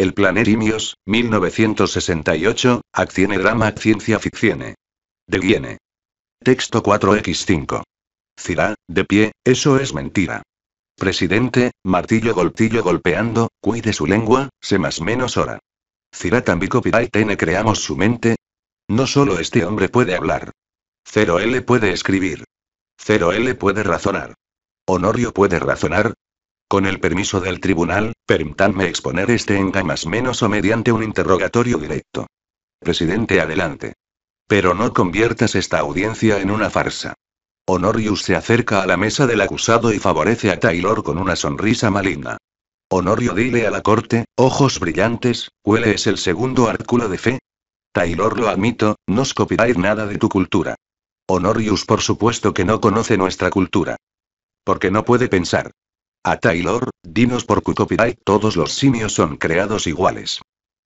El planerimios, 1968, Accione Drama Ciencia Ficción. De Guiene. Texto 4x5. Cirá, de pie, eso es mentira. Presidente, martillo golpillo golpeando, cuide su lengua, se más menos hora. Cirá también y creamos su mente. No solo este hombre puede hablar. 0L puede escribir. 0L puede razonar. Honorio puede razonar, con el permiso del tribunal, permítanme exponer este engaño menos o mediante un interrogatorio directo. Presidente, adelante. Pero no conviertas esta audiencia en una farsa. Honorius se acerca a la mesa del acusado y favorece a Taylor con una sonrisa maligna. Honorio dile a la corte, ojos brillantes, ¿cuál es el segundo artículo de fe? Taylor lo admito, no os copiáis nada de tu cultura. Honorius por supuesto que no conoce nuestra cultura. Porque no puede pensar. A Taylor, dinos por copyright todos los simios son creados iguales.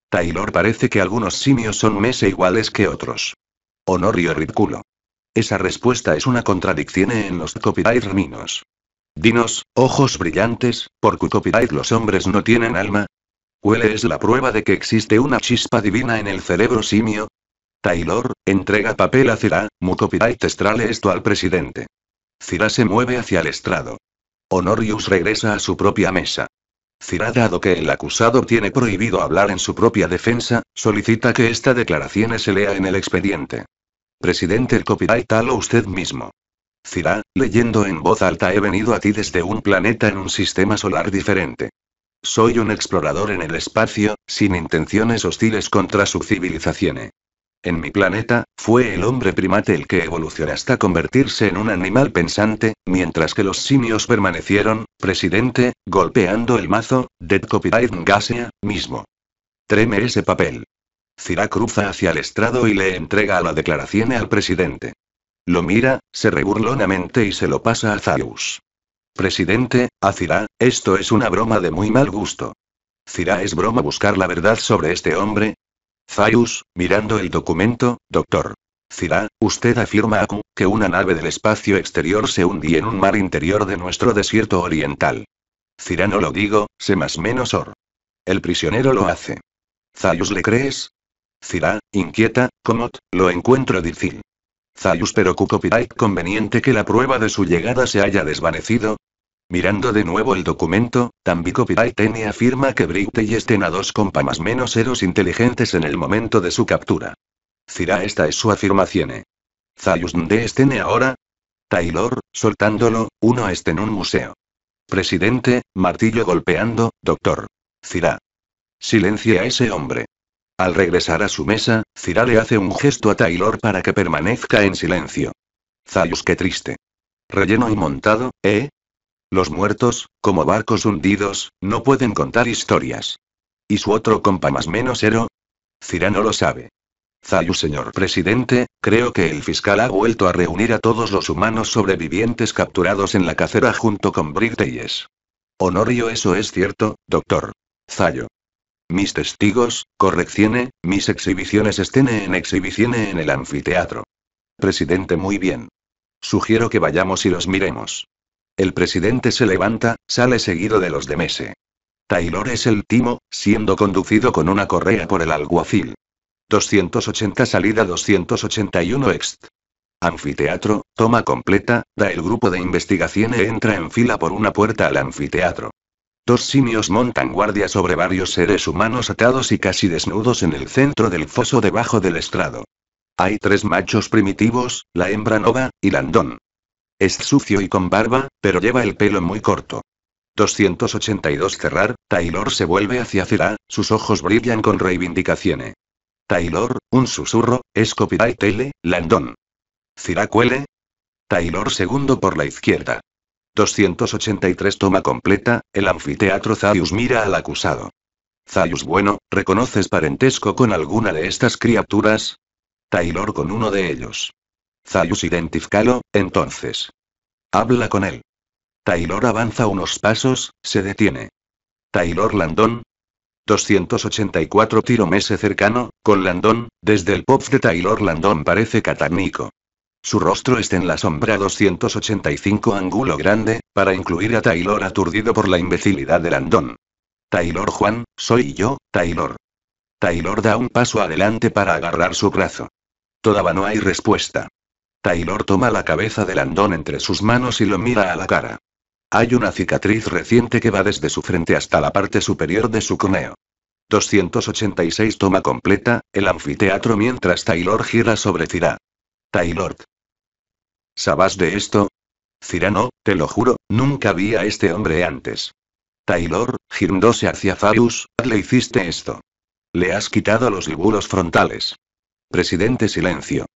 Taylor parece que algunos simios son más e iguales que otros. Honorio ridículo. Esa respuesta es una contradicción en los copyright raminos. Dinos, ojos brillantes, por copyright los hombres no tienen alma. ¿Huele es la prueba de que existe una chispa divina en el cerebro simio? Taylor, entrega papel a Cira, mu copyright estrale esto al presidente. Cira se mueve hacia el estrado. Honorius regresa a su propia mesa. Cira, dado que el acusado tiene prohibido hablar en su propia defensa, solicita que esta declaración se lea en el expediente. Presidente, el copyright tal o usted mismo. Cira, leyendo en voz alta, he venido a ti desde un planeta en un sistema solar diferente. Soy un explorador en el espacio, sin intenciones hostiles contra su civilización. En mi planeta, fue el hombre primate el que evolucionó hasta convertirse en un animal pensante, mientras que los simios permanecieron, presidente, golpeando el mazo, Dead Copyright Ngasia, mismo. Treme ese papel. Cira cruza hacia el estrado y le entrega la declaración al presidente. Lo mira, se reburlonamente y se lo pasa a Zayus. Presidente, a esto es una broma de muy mal gusto. Cira es broma buscar la verdad sobre este hombre, Zayus, mirando el documento, doctor. Cira, usted afirma que una nave del espacio exterior se hundí en un mar interior de nuestro desierto oriental. Cira no lo digo, sé más menos or. El prisionero lo hace. Zayus le crees? Cira, inquieta, Comot, lo encuentro difícil. Zayus pero Cucopirait conveniente que la prueba de su llegada se haya desvanecido, Mirando de nuevo el documento, Tambi afirma que y estén a dos compa más menos eros inteligentes en el momento de su captura. Cira esta es su afirmación. ¿eh? Zayus de estene ahora? Taylor, soltándolo, uno esté en un museo. Presidente, martillo golpeando, doctor. Cira. Silencia a ese hombre. Al regresar a su mesa, Cira le hace un gesto a Taylor para que permanezca en silencio. Zayus, qué triste. Relleno y montado, ¿eh? Los muertos, como barcos hundidos, no pueden contar historias. ¿Y su otro compa más menos Cira no lo sabe. Zayu, señor presidente, creo que el fiscal ha vuelto a reunir a todos los humanos sobrevivientes capturados en la cacera junto con Brigteyes. Honorio, eso es cierto, doctor. Zayo. Mis testigos, correccione, mis exhibiciones estén en exhibición en el anfiteatro. Presidente, muy bien. Sugiero que vayamos y los miremos. El presidente se levanta, sale seguido de los de Mese. Taylor es el timo, siendo conducido con una correa por el alguacil. 280 salida 281 ext. Anfiteatro, toma completa, da el grupo de investigación e entra en fila por una puerta al anfiteatro. Dos simios montan guardia sobre varios seres humanos atados y casi desnudos en el centro del foso debajo del estrado. Hay tres machos primitivos, la hembra nova, y Landón. Es sucio y con barba, pero lleva el pelo muy corto. 282 Cerrar, Taylor se vuelve hacia Cira, sus ojos brillan con reivindicaciones. Taylor, un susurro, es copyright L, Landon. Cira cuele. Taylor segundo por la izquierda. 283 Toma completa, el anfiteatro Zaius mira al acusado. Zaius bueno, ¿reconoces parentesco con alguna de estas criaturas? Taylor con uno de ellos. Zaius identificalo, entonces. Habla con él. Taylor avanza unos pasos, se detiene. Taylor Landon. 284 tiro mese cercano, con Landon, desde el pop de Taylor Landon parece catánico. Su rostro está en la sombra 285 ángulo grande, para incluir a Taylor aturdido por la imbecilidad de Landon. Taylor Juan, soy yo, Taylor. Taylor da un paso adelante para agarrar su brazo. Todavía no hay respuesta. Taylor toma la cabeza de Landon entre sus manos y lo mira a la cara. Hay una cicatriz reciente que va desde su frente hasta la parte superior de su coneo. 286 toma completa, el anfiteatro mientras Taylor gira sobre Cira. Taylor. ¿Sabás de esto? Cira no, te lo juro, nunca vi a este hombre antes. Taylor, girándose hacia Fabius, le hiciste esto. Le has quitado los libulos frontales. Presidente silencio.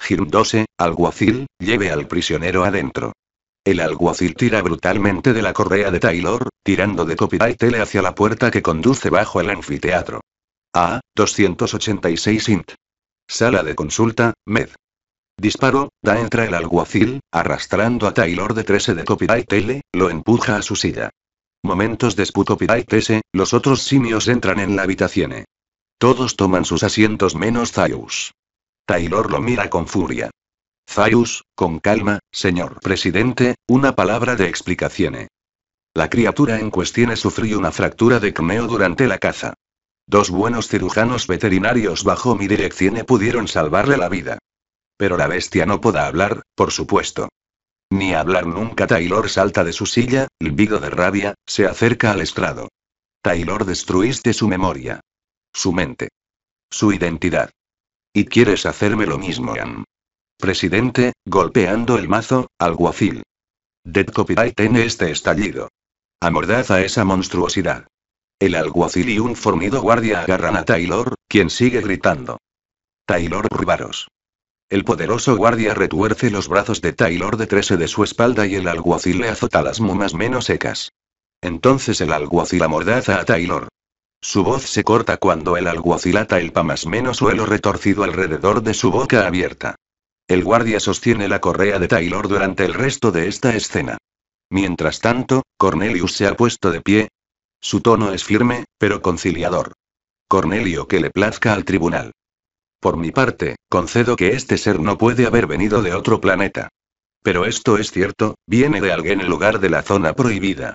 Girándose, alguacil, lleve al prisionero adentro. El alguacil tira brutalmente de la correa de Taylor, tirando de copyright hacia la puerta que conduce bajo el anfiteatro. A. 286 int. Sala de consulta, med. Disparo, da entra el alguacil, arrastrando a Taylor de 13 e de copyright L, lo empuja a su silla. Momentos después copyright S, los otros simios entran en la habitación. E. Todos toman sus asientos menos Zeus. Taylor lo mira con furia. Zaius, con calma, señor presidente, una palabra de explicaciones. La criatura en cuestión sufrió una fractura de cneo durante la caza. Dos buenos cirujanos veterinarios bajo mi dirección pudieron salvarle la vida. Pero la bestia no podrá hablar, por supuesto. Ni hablar nunca. Taylor salta de su silla, libido de rabia, se acerca al estrado. Taylor destruiste su memoria. Su mente. Su identidad. Y quieres hacerme lo mismo, Presidente, golpeando el mazo, alguacil. Dead copyright en este estallido. Amordaza esa monstruosidad. El alguacil y un fornido guardia agarran a Taylor, quien sigue gritando. Taylor Rúbaros. El poderoso guardia retuerce los brazos de Taylor de trece de su espalda y el alguacil le azota las mumas menos secas. Entonces el alguacil amordaza a Taylor. Su voz se corta cuando el alguacil ata el pamas menos suelo retorcido alrededor de su boca abierta. El guardia sostiene la correa de Taylor durante el resto de esta escena. Mientras tanto, Cornelius se ha puesto de pie. Su tono es firme, pero conciliador. Cornelio que le plazca al tribunal. Por mi parte, concedo que este ser no puede haber venido de otro planeta. Pero esto es cierto, viene de alguien en lugar de la zona prohibida.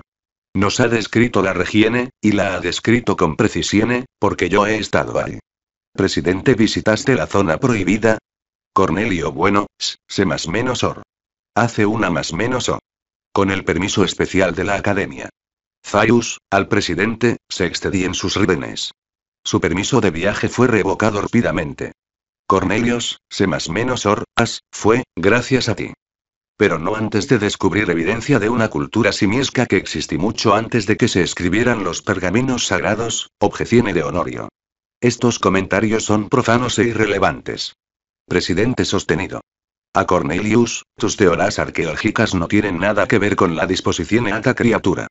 Nos ha descrito la regiene, y la ha descrito con precisión, porque yo he estado ahí. Presidente, ¿visitaste la zona prohibida? Cornelio Bueno, se más menos or. Hace una más menos o. Con el permiso especial de la academia. Zaius, al presidente, se en sus rídenes. Su permiso de viaje fue revocado rápidamente. Cornelius, se más menos or, as, fue, gracias a ti. Pero no antes de descubrir evidencia de una cultura simiesca que existí mucho antes de que se escribieran los pergaminos sagrados, objeció de Honorio. Estos comentarios son profanos e irrelevantes. Presidente sostenido. A Cornelius, tus teorías arqueológicas no tienen nada que ver con la disposición de esta criatura.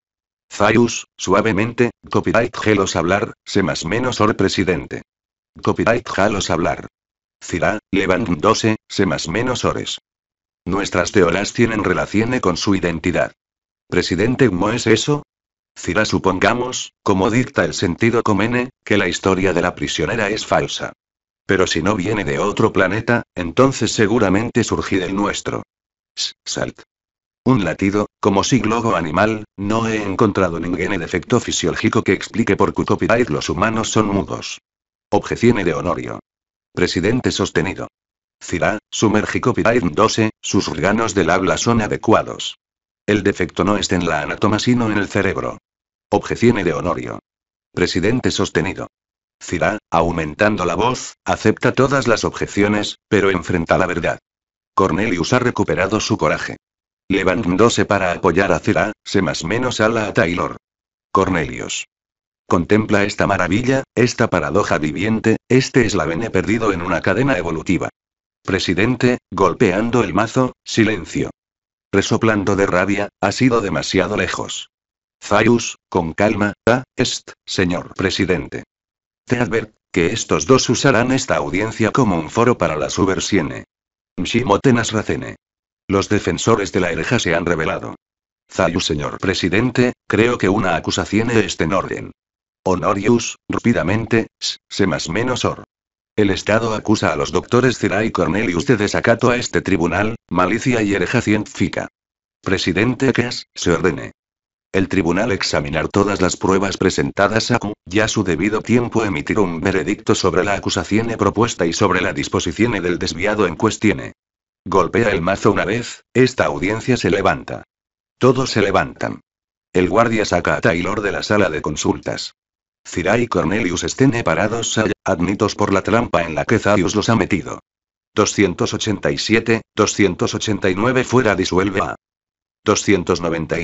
Zayus, suavemente, copyright gelos hablar, se más menos or presidente. Copyright jalos hablar. Cira, levantándose, se más menos ores. Nuestras teorías tienen relación con su identidad. Presidente, ¿cómo es eso? Cira, supongamos, como dicta el sentido comene, que la historia de la prisionera es falsa. Pero si no viene de otro planeta, entonces seguramente surgí del nuestro. salt. Un latido, como si globo animal, no he encontrado ningún defecto fisiológico que explique por qué copyright los humanos son mudos. Objecione de honorio. Presidente sostenido. Cira, sumérgico copyright 12, sus órganos del habla son adecuados. El defecto no está en la anatoma sino en el cerebro. Objecione de honorio. Presidente sostenido. Cira, aumentando la voz, acepta todas las objeciones, pero enfrenta la verdad. Cornelius ha recuperado su coraje. Levantándose para apoyar a Cira, se más menos ala a Taylor. Cornelius. Contempla esta maravilla, esta paradoja viviente, este es la vene perdido en una cadena evolutiva. Presidente, golpeando el mazo, silencio. Resoplando de rabia, ha sido demasiado lejos. Zaius, con calma, ah, est, señor presidente ver que estos dos usarán esta audiencia como un foro para la subversión. Mshimotenas Racene. Los defensores de la hereja se han revelado. Zayu señor presidente, creo que una acusación es en orden. Honorius, rápidamente, se más menos or. El Estado acusa a los doctores Cira y Cornelius de desacato a este tribunal, malicia y hereja científica. Presidente Cas, se ordene. El tribunal examinar todas las pruebas presentadas a Q, ya su debido tiempo emitir un veredicto sobre la acusación propuesta y sobre la disposición del desviado en cuestión. Golpea el mazo una vez, esta audiencia se levanta. Todos se levantan. El guardia saca a Taylor de la sala de consultas. Cira y Cornelius estén parados allá, admitos por la trampa en la que Zarius los ha metido. 287, 289 fuera disuelve a 290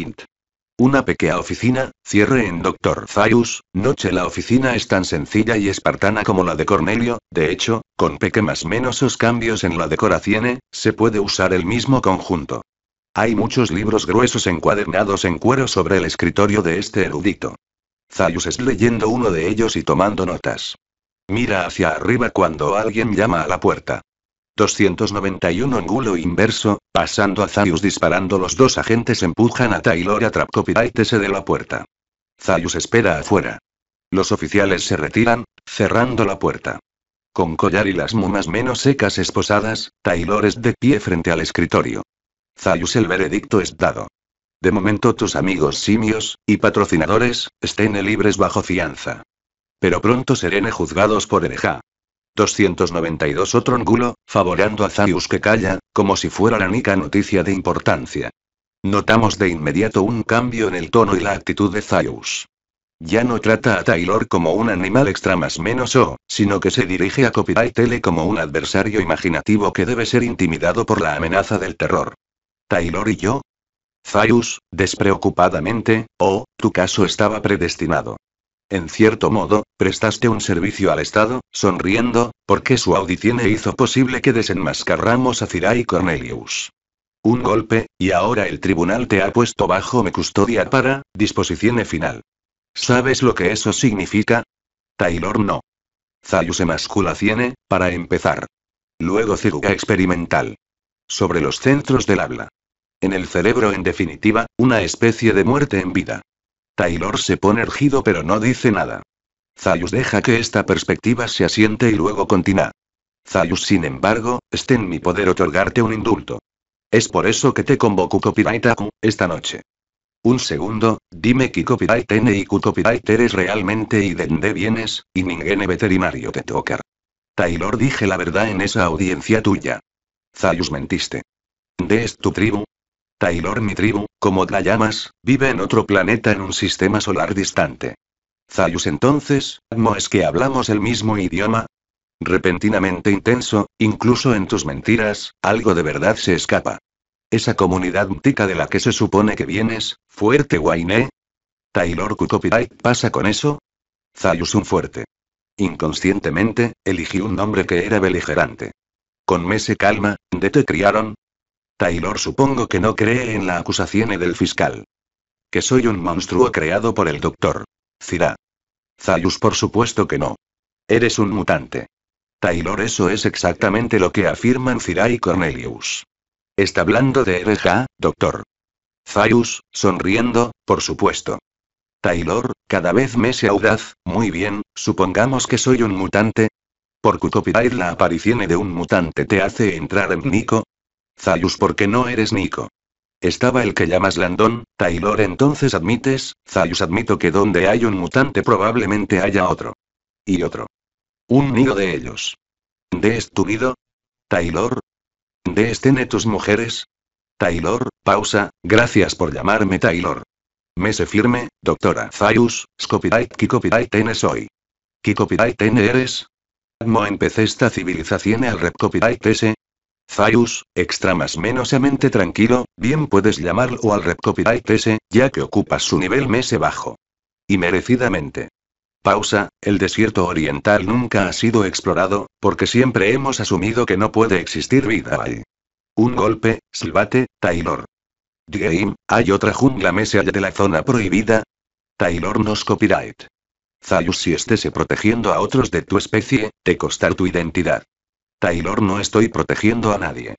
una pequeña oficina, cierre en Dr. Zayus, noche la oficina es tan sencilla y espartana como la de Cornelio, de hecho, con peque pequeños menosos cambios en la decoración, se puede usar el mismo conjunto. Hay muchos libros gruesos encuadernados en cuero sobre el escritorio de este erudito. Zayus es leyendo uno de ellos y tomando notas. Mira hacia arriba cuando alguien llama a la puerta. 291 Ángulo inverso, pasando a Zayus disparando los dos agentes empujan a Taylor a Trapcopitaitese de la puerta. Zayus espera afuera. Los oficiales se retiran, cerrando la puerta. Con collar y las mumas menos secas esposadas, Taylor es de pie frente al escritorio. Zayus el veredicto es dado. De momento tus amigos simios, y patrocinadores, estén libres bajo fianza. Pero pronto serán juzgados por hereja. 292 Otro ángulo, favorando a Zaius que calla, como si fuera la única noticia de importancia. Notamos de inmediato un cambio en el tono y la actitud de Zaius. Ya no trata a Taylor como un animal extra más menos o, sino que se dirige a Copyright Tele como un adversario imaginativo que debe ser intimidado por la amenaza del terror. ¿Taylor y yo? Zaius, despreocupadamente, oh, tu caso estaba predestinado. En cierto modo, prestaste un servicio al Estado, sonriendo, porque su audición hizo posible que desenmascarramos a y Cornelius. Un golpe, y ahora el tribunal te ha puesto bajo mi custodia para, disposición final. ¿Sabes lo que eso significa? Taylor no. Zayus emasculaciene, para empezar. Luego ciruga experimental. Sobre los centros del habla. En el cerebro en definitiva, una especie de muerte en vida. Taylor se pone ergido pero no dice nada. Zayus deja que esta perspectiva se asiente y luego continúa. Zayus, sin embargo, esté en mi poder otorgarte un indulto. Es por eso que te convoco Copyrightaku, esta noche. Un segundo, dime que copyright N y copyright eres realmente y de dónde vienes, y ningún veterinario te tocar. Taylor dije la verdad en esa audiencia tuya. Zayus mentiste. De es tu tribu, Taylor, mi tribu, como la llamas, vive en otro planeta en un sistema solar distante. Zayus entonces, ¿no es que hablamos el mismo idioma? Repentinamente intenso, incluso en tus mentiras, algo de verdad se escapa. Esa comunidad mtica de la que se supone que vienes, fuerte Wayne. Taylor copyright pasa con eso. Zayus un fuerte. Inconscientemente, eligí un nombre que era beligerante. Con mese calma, ¿de te criaron? Taylor supongo que no cree en la acusación del fiscal. Que soy un monstruo creado por el doctor. Cira. Zayus por supuesto que no. Eres un mutante. Taylor eso es exactamente lo que afirman Cira y Cornelius. Está hablando de RJ, doctor. Zayus, sonriendo, por supuesto. Taylor, cada vez me se audaz, muy bien, supongamos que soy un mutante. Por copyright la aparición de un mutante te hace entrar en Nico, Zayus qué no eres Nico. Estaba el que llamas Landon, Taylor entonces admites, Zayus admito que donde hay un mutante probablemente haya otro. Y otro. Un nido de ellos. ¿De es tu nido? Taylor. ¿De tene tus mujeres? Taylor, pausa, gracias por llamarme Taylor. Mese firme, doctora Zayus, copyright qui copyright n hoy. ¿Qué copyright n eres? ¿Cómo empecé esta civilización al rep copyright Zayus, extra más menosamente tranquilo, bien puedes llamarlo al rep Copyright S, ya que ocupas su nivel mese bajo. Y merecidamente. Pausa, el desierto oriental nunca ha sido explorado, porque siempre hemos asumido que no puede existir vida ahí. Un golpe, silbate, Taylor. Game, ¿hay otra jungla mese allá de la zona prohibida? Taylor nos copyright. Zaius si estés protegiendo a otros de tu especie, te costar tu identidad. Taylor no estoy protegiendo a nadie.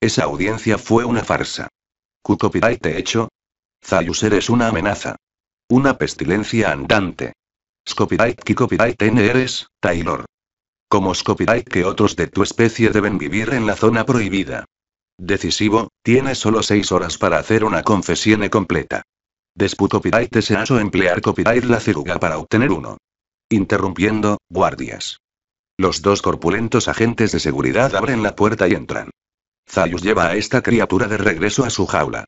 Esa audiencia fue una farsa. Copyright te hecho? Zayus eres una amenaza. Una pestilencia andante. Scopyright que copyright N eres, Taylor. Como copyright que otros de tu especie deben vivir en la zona prohibida. Decisivo, tienes solo seis horas para hacer una confesión completa. te copyright o emplear copyright la ceruga para obtener uno. Interrumpiendo, guardias. Los dos corpulentos agentes de seguridad abren la puerta y entran. Zayus lleva a esta criatura de regreso a su jaula.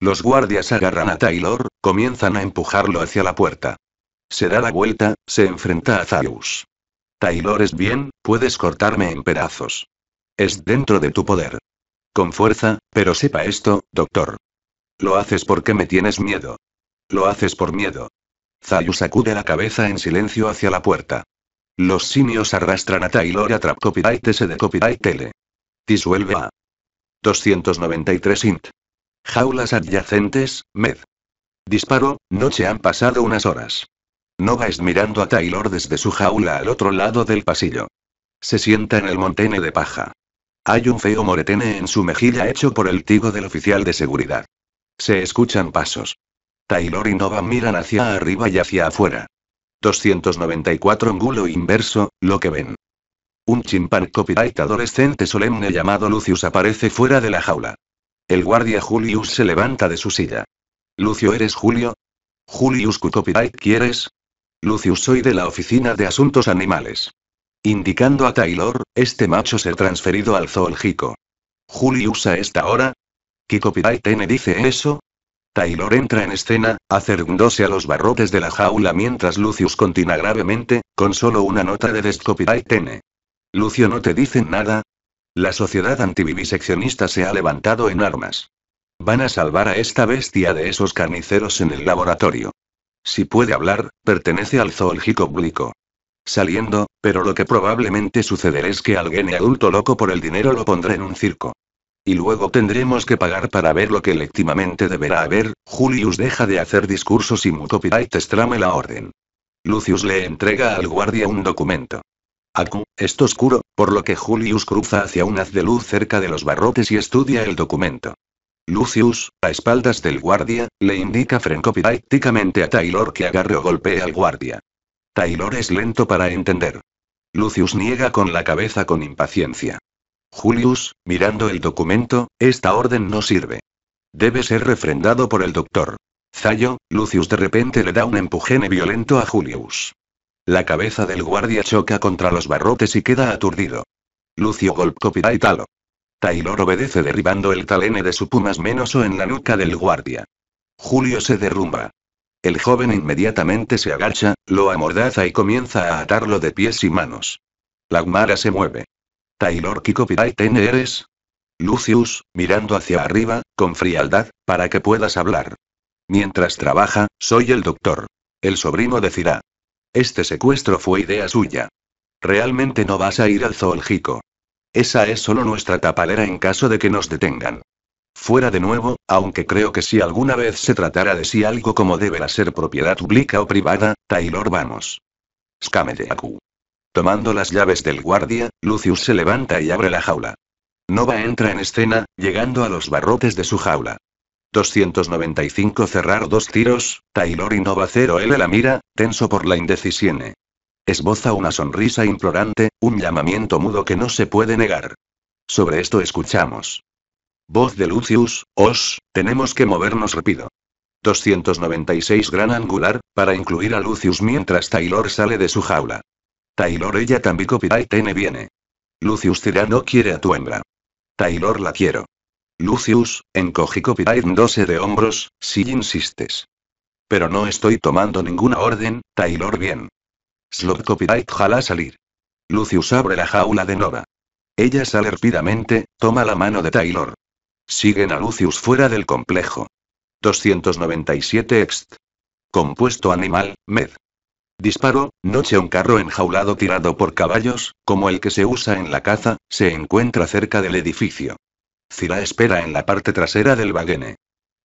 Los guardias agarran a Taylor, comienzan a empujarlo hacia la puerta. Se da la vuelta, se enfrenta a Zayus. Taylor es bien, puedes cortarme en pedazos. Es dentro de tu poder. Con fuerza, pero sepa esto, doctor. Lo haces porque me tienes miedo. Lo haces por miedo. Zayus sacude la cabeza en silencio hacia la puerta. Los simios arrastran a Taylor a Trap Copyright S de Copyright L. Disuelve a 293 int. Jaulas adyacentes, med. Disparo, noche han pasado unas horas. Nova es mirando a Taylor desde su jaula al otro lado del pasillo. Se sienta en el montene de paja. Hay un feo moretene en su mejilla hecho por el tigo del oficial de seguridad. Se escuchan pasos. Taylor y Nova miran hacia arriba y hacia afuera. 294 Ángulo inverso, lo que ven. Un chimpan copyright adolescente solemne llamado Lucius aparece fuera de la jaula. El guardia Julius se levanta de su silla. Lucio, ¿eres Julio? Julius, ¿cu copyright quieres? Lucius, soy de la Oficina de Asuntos Animales. Indicando a Taylor, este macho se ha transferido al zoológico. Julius a esta hora, ¿Qué copyright N dice eso? Taylor entra en escena, acercándose a los barrotes de la jaula mientras Lucius continúa gravemente, con solo una nota de y tene. Lucio no te dicen nada. La sociedad antiviviseccionista se ha levantado en armas. Van a salvar a esta bestia de esos carniceros en el laboratorio. Si puede hablar, pertenece al zoológico público. Saliendo, pero lo que probablemente sucederá es que alguien adulto loco por el dinero lo pondrá en un circo. Y luego tendremos que pagar para ver lo que electivamente deberá haber. Julius deja de hacer discursos y Mutopidite estrame la orden. Lucius le entrega al guardia un documento. Aku, es oscuro, por lo que Julius cruza hacia un haz de luz cerca de los barrotes y estudia el documento. Lucius, a espaldas del guardia, le indica francopirácticamente a Taylor que agarre o golpee al guardia. Taylor es lento para entender. Lucius niega con la cabeza con impaciencia. Julius, mirando el documento, esta orden no sirve. Debe ser refrendado por el doctor. Zayo, Lucius de repente le da un empujene violento a Julius. La cabeza del guardia choca contra los barrotes y queda aturdido. Lucio golpea y talo. Taylor obedece derribando el talene de su pumas o en la nuca del guardia. Julio se derrumba. El joven inmediatamente se agacha, lo amordaza y comienza a atarlo de pies y manos. La se mueve. Taylor Kiko copyright eres? Lucius, mirando hacia arriba, con frialdad, para que puedas hablar. Mientras trabaja, soy el doctor. El sobrino decirá. Este secuestro fue idea suya. Realmente no vas a ir al zoológico. Esa es solo nuestra tapalera en caso de que nos detengan. Fuera de nuevo, aunque creo que si alguna vez se tratara de si algo como deberá ser propiedad pública o privada, Taylor vamos. Scamedeaku. Tomando las llaves del guardia, Lucius se levanta y abre la jaula. Nova entra en escena, llegando a los barrotes de su jaula. 295 cerrar dos tiros, Taylor y Nova 0L la mira, tenso por la indecisión. Esboza una sonrisa implorante, un llamamiento mudo que no se puede negar. Sobre esto escuchamos. Voz de Lucius, os, tenemos que movernos rápido. 296 gran angular, para incluir a Lucius mientras Taylor sale de su jaula. Taylor ella también copyright viene. Lucius no quiere a tu hembra. Taylor la quiero. Lucius, encogí copyright 12 de hombros, si insistes. Pero no estoy tomando ninguna orden, Taylor bien. Slot copyright jala salir. Lucius abre la jaula de Nova. Ella sale rápidamente, toma la mano de Taylor. Siguen a Lucius fuera del complejo. 297 ext. Compuesto animal, med. Disparo, noche un carro enjaulado tirado por caballos, como el que se usa en la caza, se encuentra cerca del edificio. Zira espera en la parte trasera del bagene.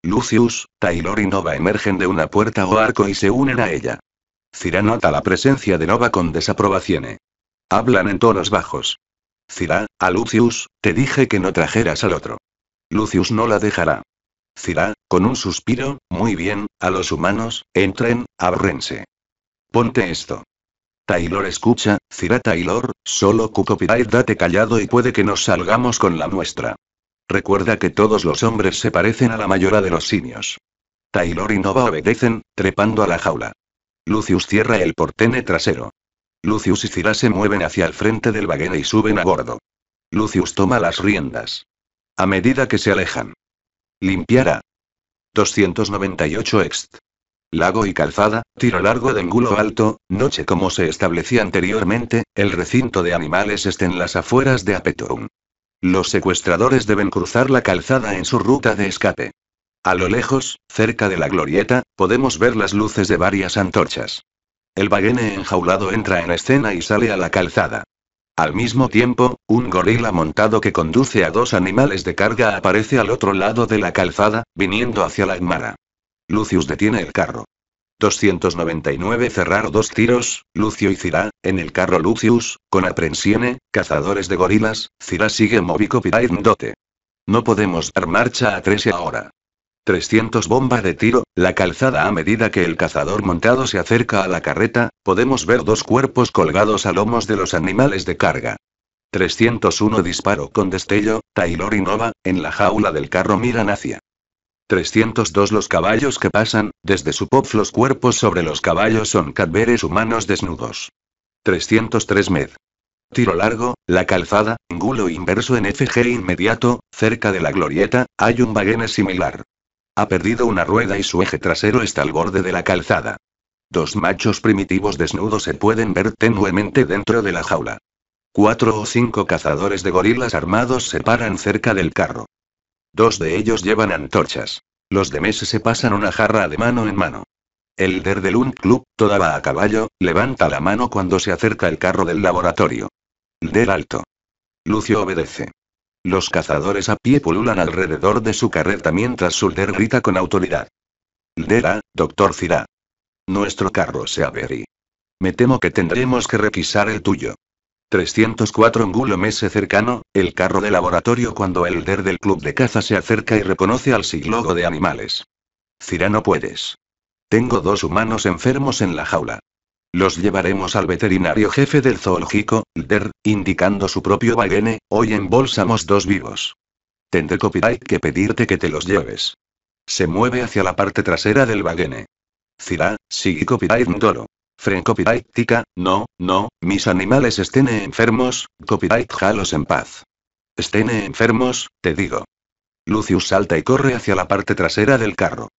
Lucius, Taylor y Nova emergen de una puerta o arco y se unen a ella. Cira nota la presencia de Nova con desaprobación. Hablan en tonos bajos. Zira, a Lucius, te dije que no trajeras al otro. Lucius no la dejará. Zira, con un suspiro, muy bien, a los humanos, entren, abrense. Ponte esto. Taylor escucha, Cira Taylor, solo Cuco date callado y puede que nos salgamos con la nuestra. Recuerda que todos los hombres se parecen a la mayora de los simios. Taylor y Nova obedecen, trepando a la jaula. Lucius cierra el portene trasero. Lucius y Cira se mueven hacia el frente del vagüe y suben a bordo. Lucius toma las riendas. A medida que se alejan. Limpiará. 298 ext. Lago y calzada, tiro largo de ángulo alto, noche como se establecía anteriormente, el recinto de animales está en las afueras de Apetorum. Los secuestradores deben cruzar la calzada en su ruta de escape. A lo lejos, cerca de la glorieta, podemos ver las luces de varias antorchas. El baguene enjaulado entra en escena y sale a la calzada. Al mismo tiempo, un gorila montado que conduce a dos animales de carga aparece al otro lado de la calzada, viniendo hacia la Enmara. Lucius detiene el carro. 299 Cerrar dos tiros, Lucio y Cira, en el carro Lucius, con aprensione, cazadores de gorilas, Cira sigue móvico dote. No podemos dar marcha a 13 ahora. 300 bomba de tiro, la calzada a medida que el cazador montado se acerca a la carreta, podemos ver dos cuerpos colgados a lomos de los animales de carga. 301 disparo con destello, Taylor y Nova, en la jaula del carro miran hacia 302 Los caballos que pasan, desde su pop los cuerpos sobre los caballos son cadveres humanos desnudos. 303 Med. Tiro largo, la calzada, gulo inverso en FG inmediato, cerca de la glorieta, hay un baguene similar. Ha perdido una rueda y su eje trasero está al borde de la calzada. Dos machos primitivos desnudos se pueden ver tenuemente dentro de la jaula. Cuatro o cinco cazadores de gorilas armados se paran cerca del carro. Dos de ellos llevan antorchas. Los de Messi se pasan una jarra de mano en mano. El der del un club, toda va a caballo, levanta la mano cuando se acerca el carro del laboratorio. Der alto. Lucio obedece. Los cazadores a pie pululan alrededor de su carreta mientras Sulder grita con autoridad. a, doctor Zira. Nuestro carro se averi. Me temo que tendremos que requisar el tuyo. 304 Angulo Mese cercano, el carro de laboratorio cuando el der del club de caza se acerca y reconoce al siglogo de animales. Cira no puedes. Tengo dos humanos enfermos en la jaula. Los llevaremos al veterinario jefe del zoológico, Der, indicando su propio baguene, hoy embolsamos dos vivos. Tendré copyright que pedirte que te los lleves. Se mueve hacia la parte trasera del baguene. Cira, sigue copyright toro. Copyright tica, no, no, mis animales estén enfermos, copyright jalos en paz. Estén enfermos, te digo. Lucius salta y corre hacia la parte trasera del carro.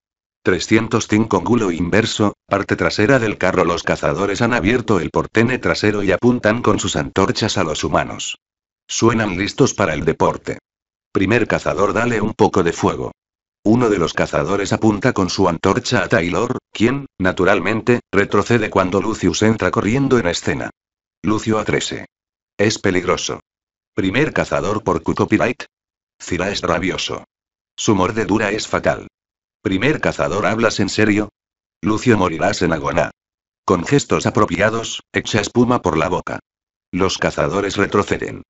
305 gulo inverso, parte trasera del carro. Los cazadores han abierto el portene trasero y apuntan con sus antorchas a los humanos. Suenan listos para el deporte. Primer cazador, dale un poco de fuego. Uno de los cazadores apunta con su antorcha a Taylor, quien, naturalmente, retrocede cuando Lucius entra corriendo en escena. Lucio A13. Es peligroso. Primer cazador por copyright. Zira es rabioso. Su mordedura es fatal. Primer cazador, ¿hablas en serio? Lucio morirás en agoná. Con gestos apropiados, echa espuma por la boca. Los cazadores retroceden.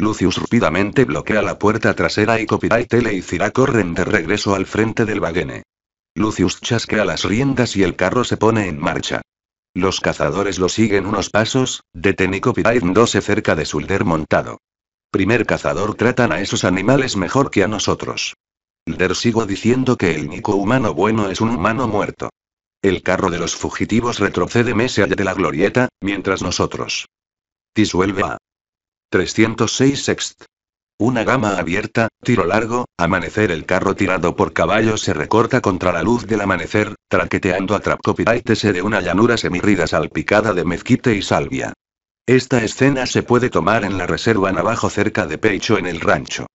Lucius rápidamente bloquea la puerta trasera y Copyright L y Cira corren de regreso al frente del bagene. Lucius chasquea las riendas y el carro se pone en marcha. Los cazadores lo siguen unos pasos, y Copyright 12 cerca de Sulder montado. Primer cazador tratan a esos animales mejor que a nosotros. Lder sigo diciendo que el Nico humano bueno es un humano muerto. El carro de los fugitivos retrocede meses allá de la glorieta, mientras nosotros. Disuelve a 306 ext. Una gama abierta, tiro largo, amanecer el carro tirado por caballo se recorta contra la luz del amanecer, traqueteando a Trapcopiraitese de una llanura semirrida salpicada de mezquite y salvia. Esta escena se puede tomar en la reserva Navajo cerca de pecho en el rancho.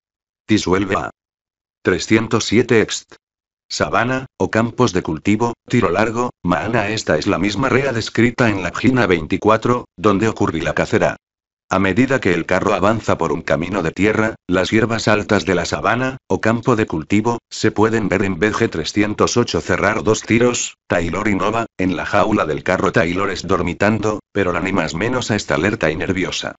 Disuelve a 307 ext. Sabana, o campos de cultivo, tiro largo, Maana. Esta es la misma rea descrita en la Gina 24, donde ocurrió la cacera. A medida que el carro avanza por un camino de tierra, las hierbas altas de la sabana, o campo de cultivo, se pueden ver en BG308 cerrar dos tiros, Taylor y Nova, en la jaula del carro Taylor es dormitando, pero la ni menos a esta alerta y nerviosa.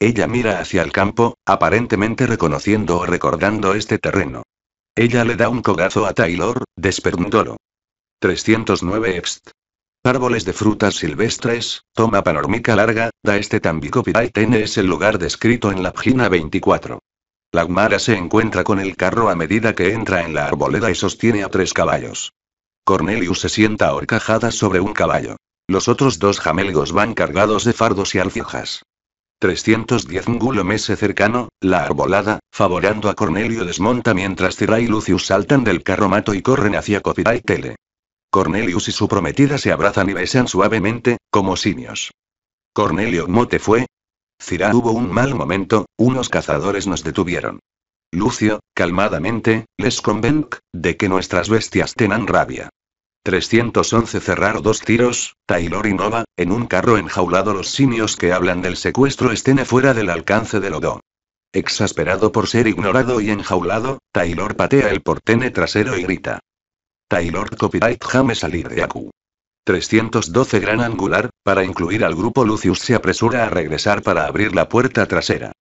Ella mira hacia el campo, aparentemente reconociendo o recordando este terreno. Ella le da un cogazo a Taylor, despertándolo. 309 Ext. Árboles de frutas silvestres, toma panormica larga, da este N es el lugar descrito en la página 24. La gmara se encuentra con el carro a medida que entra en la arboleda y sostiene a tres caballos. Cornelius se sienta horcajada sobre un caballo. Los otros dos jamelgos van cargados de fardos y alfejas. 310 Ngulo Mese cercano, la arbolada, favorando a Cornelio desmonta mientras Tira y Lucius saltan del carro, mato y corren hacia Copyright Tele. Cornelius y su prometida se abrazan y besan suavemente, como simios. Cornelio Mote fue. Cira hubo un mal momento, unos cazadores nos detuvieron. Lucio, calmadamente, les convenc, de que nuestras bestias tenan rabia. 311 cerrar dos tiros, Taylor y Nova, en un carro enjaulado los simios que hablan del secuestro estén fuera del alcance de Lodo. Exasperado por ser ignorado y enjaulado, Taylor patea el portene trasero y grita. Taylor Copyright DE ACU. 312 Gran Angular, para incluir al grupo Lucius se apresura a regresar para abrir la puerta trasera.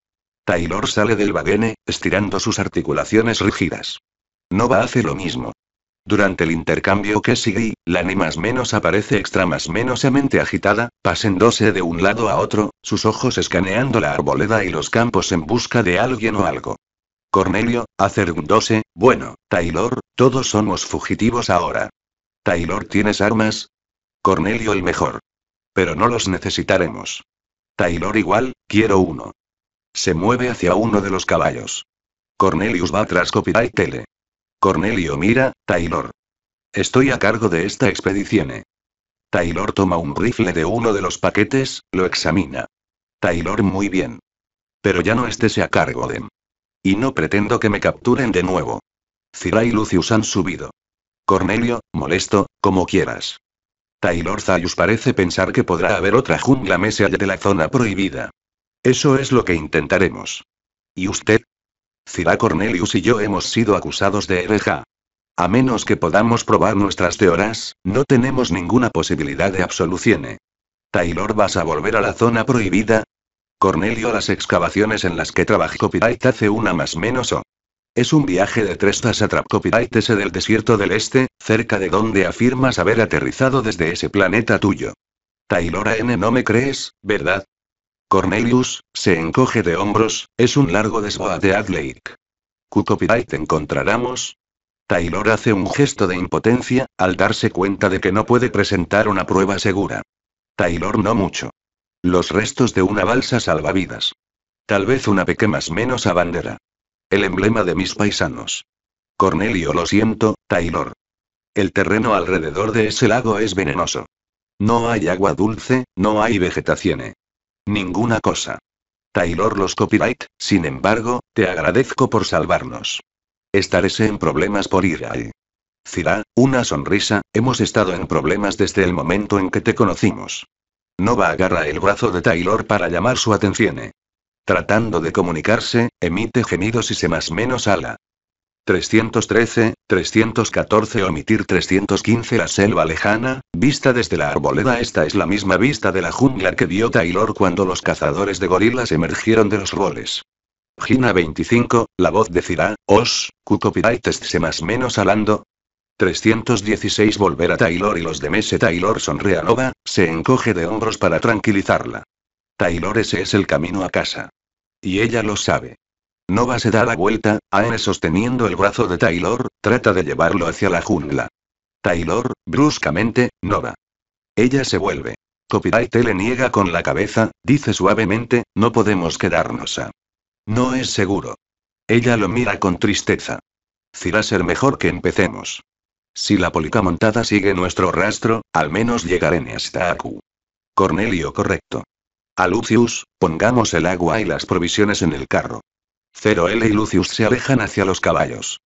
Taylor sale del bagene, estirando sus articulaciones rígidas. Nova hace lo mismo. Durante el intercambio que sigue, la más menos aparece extra más menosamente agitada, pasándose de un lado a otro, sus ojos escaneando la arboleda y los campos en busca de alguien o algo. Cornelio, dose, bueno, Taylor, todos somos fugitivos ahora. Taylor, ¿tienes armas? Cornelio el mejor. Pero no los necesitaremos. Taylor igual, quiero uno. Se mueve hacia uno de los caballos. Cornelius va tras Copyright Tele. Cornelio mira, Taylor. Estoy a cargo de esta expedición. Taylor toma un rifle de uno de los paquetes, lo examina. Taylor muy bien. Pero ya no estés a cargo de... Y no pretendo que me capturen de nuevo. Cira y Lucius han subido. Cornelio, molesto, como quieras. Taylor Zayus parece pensar que podrá haber otra jungla mesa de la zona prohibida. Eso es lo que intentaremos. ¿Y usted? Cira Cornelius y yo hemos sido acusados de hereja. A menos que podamos probar nuestras teorías, no tenemos ninguna posibilidad de absolución. Taylor, ¿vas a volver a la zona prohibida? Cornelio las excavaciones en las que trabaja Copyright hace una más menos o. Es un viaje de tres tras a Trap Copyright ese del desierto del este, cerca de donde afirmas haber aterrizado desde ese planeta tuyo. Taylor, N. No me crees, ¿verdad? Cornelius, se encoge de hombros, es un largo desboa de Adlake. q copyright encontraramos? Taylor hace un gesto de impotencia, al darse cuenta de que no puede presentar una prueba segura. Taylor no mucho. Los restos de una balsa salvavidas. Tal vez una pequeña más menos a bandera. El emblema de mis paisanos. Cornelio, lo siento, Taylor. El terreno alrededor de ese lago es venenoso. No hay agua dulce, no hay vegetación. Ninguna cosa. Taylor los copyright, sin embargo, te agradezco por salvarnos. Estaré en problemas por ir ahí. Cira, una sonrisa, hemos estado en problemas desde el momento en que te conocimos. Nova agarra el brazo de Taylor para llamar su atención. Tratando de comunicarse, emite gemidos y se más menos ala. 313, 314 omitir 315 La selva lejana, vista desde la arboleda Esta es la misma vista de la jungla que vio Taylor cuando los cazadores de gorilas emergieron de los roles. Gina 25, la voz de decirá, os, Cucopiraites se más menos alando, 316 Volver a Taylor y los de Mese Taylor sonrea a Nova, se encoge de hombros para tranquilizarla. Taylor ese es el camino a casa. Y ella lo sabe. Nova se da la vuelta, Aene sosteniendo el brazo de Taylor, trata de llevarlo hacia la jungla. Taylor, bruscamente, Nova. Ella se vuelve. Copyright le niega con la cabeza, dice suavemente, no podemos quedarnos a. No es seguro. Ella lo mira con tristeza. Será ser mejor que empecemos. Si la montada sigue nuestro rastro, al menos llegaremos hasta acu. Cornelio correcto. A Lucius, pongamos el agua y las provisiones en el carro. Cero L y Lucius se alejan hacia los caballos.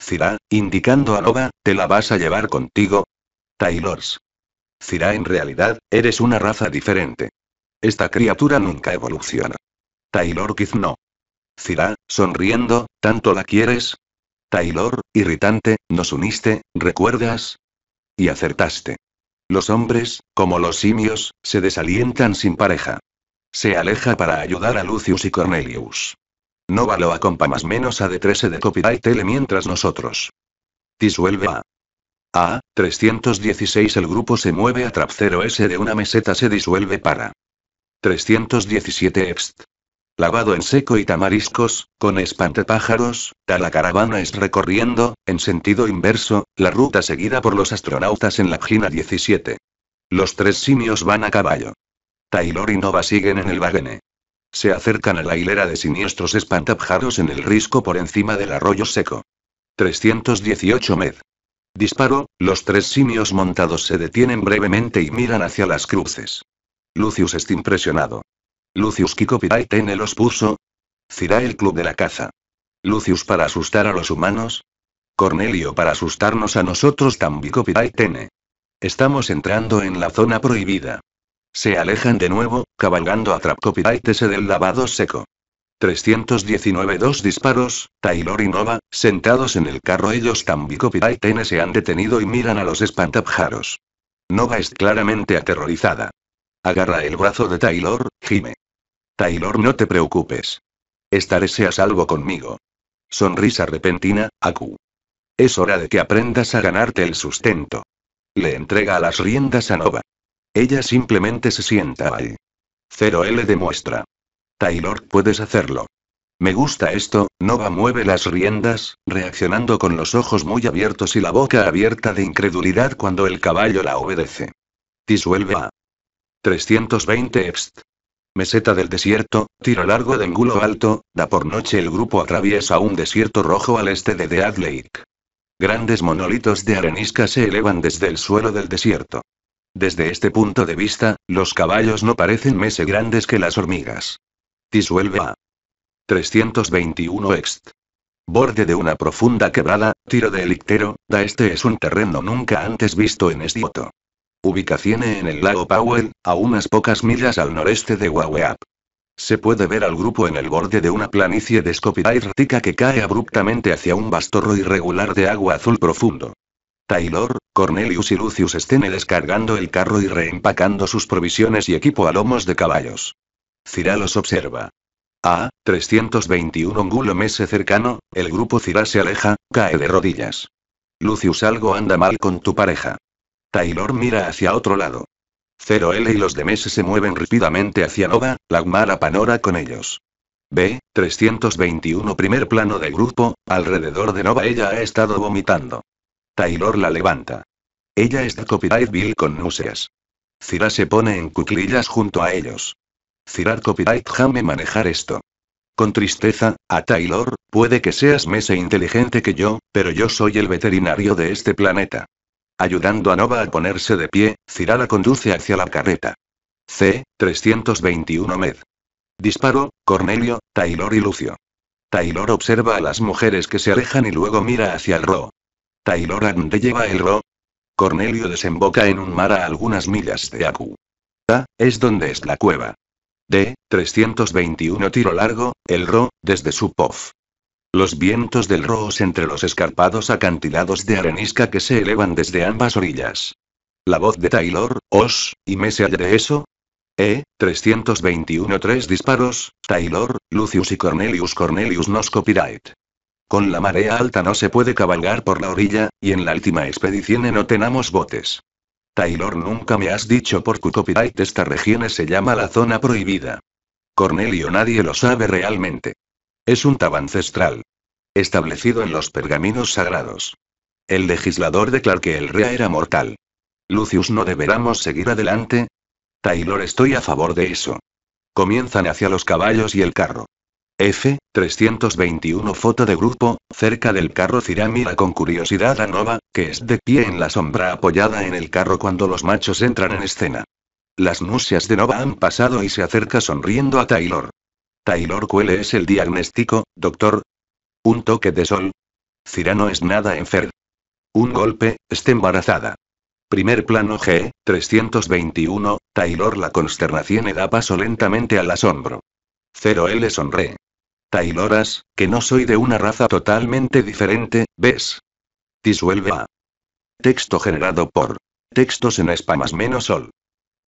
Cira, indicando a Nova, ¿te la vas a llevar contigo? Taylors. Cira, en realidad, eres una raza diferente. Esta criatura nunca evoluciona. Taylor Kiz no. Cira, sonriendo, ¿tanto la quieres? Taylor, irritante, nos uniste, ¿recuerdas? Y acertaste. Los hombres, como los simios, se desalientan sin pareja. Se aleja para ayudar a Lucius y Cornelius. Nova lo compa, más menos a D13 de copyright tele mientras nosotros. Disuelve a a. 316 El grupo se mueve a trap 0S de una meseta se disuelve para. 317 Ext lavado en seco y tamariscos, con espantapájaros, a la caravana es recorriendo, en sentido inverso, la ruta seguida por los astronautas en la Gina 17. Los tres simios van a caballo. Taylor y Nova siguen en el vagone. Se acercan a la hilera de siniestros espantapájaros en el risco por encima del arroyo seco. 318 med. Disparo, los tres simios montados se detienen brevemente y miran hacia las cruces. Lucius está impresionado. Lucius Kiko los puso. Cirá el club de la caza. Lucius para asustar a los humanos. Cornelio para asustarnos a nosotros Tambico Estamos entrando en la zona prohibida. Se alejan de nuevo, cabalgando a Trapcopiraitese del lavado seco. 319 Dos disparos, Taylor y Nova, sentados en el carro ellos tambico se han detenido y miran a los espantapjaros. Nova es claramente aterrorizada. Agarra el brazo de Taylor, gime. Taylor, no te preocupes. Estaré a salvo conmigo. Sonrisa repentina, Aku. Es hora de que aprendas a ganarte el sustento. Le entrega las riendas a Nova. Ella simplemente se sienta ahí. 0 L demuestra. Taylor, puedes hacerlo. Me gusta esto, Nova mueve las riendas, reaccionando con los ojos muy abiertos y la boca abierta de incredulidad cuando el caballo la obedece. Disuelve a 320 EPST. Meseta del desierto, tiro largo de angulo alto, da por noche el grupo atraviesa un desierto rojo al este de Dead Lake. Grandes monolitos de arenisca se elevan desde el suelo del desierto. Desde este punto de vista, los caballos no parecen mese grandes que las hormigas. Disuelve a 321 ext. Borde de una profunda quebrada, tiro de elictero, da este es un terreno nunca antes visto en Esdioto. Ubicación en el lago Powell, a unas pocas millas al noreste de Wawaap. Se puede ver al grupo en el borde de una planicie descopirártica que cae abruptamente hacia un bastorro irregular de agua azul profundo. Taylor, Cornelius y Lucius estén descargando el carro y reempacando sus provisiones y equipo a lomos de caballos. Cira los observa. A 321 ongulo mese cercano, el grupo Cira se aleja, cae de rodillas. Lucius algo anda mal con tu pareja. Taylor mira hacia otro lado. 0L y los de Mese se mueven rápidamente hacia Nova, Lagmara panora con ellos. B, 321 primer plano de grupo, alrededor de Nova ella ha estado vomitando. Taylor la levanta. Ella está Bill con Nuseas. Cira se pone en cuclillas junto a ellos. Cirar copyright jame manejar esto. Con tristeza, a Taylor, puede que seas más inteligente que yo, pero yo soy el veterinario de este planeta. Ayudando a Nova a ponerse de pie, Cira la conduce hacia la carreta. C. 321 Med. Disparo, Cornelio, Taylor y Lucio. Taylor observa a las mujeres que se alejan y luego mira hacia el Ro. Taylor, ¿a dónde lleva el Ro? Cornelio desemboca en un mar a algunas millas de Aku. A, ah, es donde es la cueva. D. 321 Tiro largo, el Ro, desde su pof. Los vientos del roos entre los escarpados acantilados de arenisca que se elevan desde ambas orillas. La voz de Taylor, Os, y me de eso. E, 321 tres disparos, Taylor, Lucius y Cornelius Cornelius nos copyright. Con la marea alta no se puede cabalgar por la orilla, y en la última expedición no tenemos botes. Taylor nunca me has dicho por qué copyright esta región se llama la zona prohibida. Cornelio nadie lo sabe realmente. Es un tab ancestral. Establecido en los pergaminos sagrados. El legislador declaró que el Rea era mortal. Lucius, ¿no deberamos seguir adelante? Taylor, estoy a favor de eso. Comienzan hacia los caballos y el carro. F, 321 Foto de grupo, cerca del carro Cira con curiosidad a Nova, que es de pie en la sombra apoyada en el carro cuando los machos entran en escena. Las nusias de Nova han pasado y se acerca sonriendo a Taylor. Taylor, ¿cuál es el diagnóstico, doctor? ¿Un toque de sol? Cira no es nada enfermo. Un golpe, está embarazada. Primer plano G, 321, Taylor la consternación da paso lentamente al asombro. 0L sonré. Tayloras, que no soy de una raza totalmente diferente, ¿ves? Disuelve a. Texto generado por. Textos en espamas menos sol.